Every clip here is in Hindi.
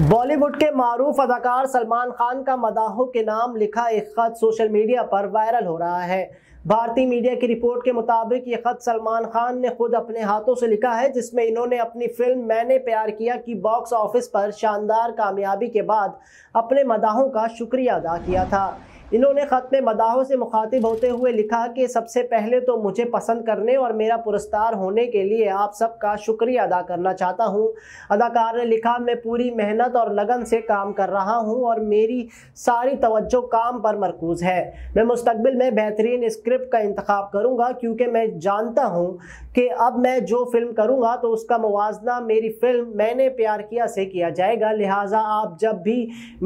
बॉलीवुड के मारूफ अदाकार सलमान खान का मदाहों के नाम लिखा एक खत सोशल मीडिया पर वायरल हो रहा है भारतीय मीडिया की रिपोर्ट के मुताबिक ये खत सलमान खान ने खुद अपने हाथों से लिखा है जिसमें इन्होंने अपनी फिल्म मैंने प्यार किया की कि बॉक्स ऑफिस पर शानदार कामयाबी के बाद अपने मदाहों का शुक्रिया अदा किया था इन्होंने ख़त में मदाहों से मुखातिब होते हुए लिखा कि सबसे पहले तो मुझे पसंद करने और मेरा पुरस्कार होने के लिए आप सबका शुक्रिया अदा करना चाहता हूँ अदाकार ने लिखा मैं पूरी मेहनत और लगन से काम कर रहा हूँ और मेरी सारी तवज्जो काम पर मरकूज है मैं मुस्तबिल में बेहतरीन स्क्रिप्ट का इंतखब करूँगा क्योंकि मैं जानता हूँ कि अब मैं जो फिल्म करूँगा तो उसका मुजना मेरी फिल्म मैंने प्यार किया से किया जाएगा लिहाजा आप जब भी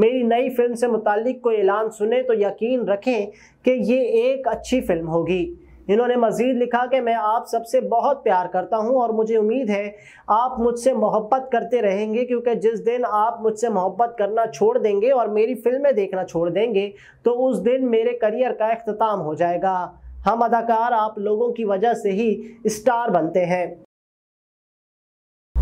मेरी नई फिल्म से मुतल कोई ऐलान सुने तो यकीन यकीन रखें कि ये एक अच्छी फिल्म होगी इन्होंने मज़ीद लिखा कि मैं आप सबसे बहुत प्यार करता हूँ और मुझे उम्मीद है आप मुझसे मोहब्बत करते रहेंगे क्योंकि जिस दिन आप मुझसे मोहब्बत करना छोड़ देंगे और मेरी फिल्में देखना छोड़ देंगे तो उस दिन मेरे करियर का अख्ताम हो जाएगा हम अदाकार आप लोगों की वजह से ही स्टार बनते हैं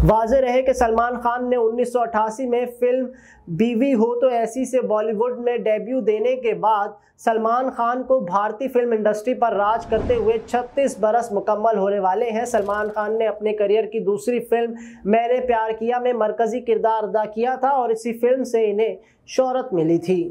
वाज रहे कि सलमान खान ने 1988 में फिल्म बीवी हो तो ऐसी से बॉलीवुड में डेब्यू देने के बाद सलमान खान को भारतीय फिल्म इंडस्ट्री पर राज करते हुए 36 बरस मुकम्मल होने वाले हैं सलमान खान ने अपने करियर की दूसरी फिल्म मैंने प्यार किया में मरकज़ी किरदार अदा किया था और इसी फिल्म से इन्हें शहरत मिली थी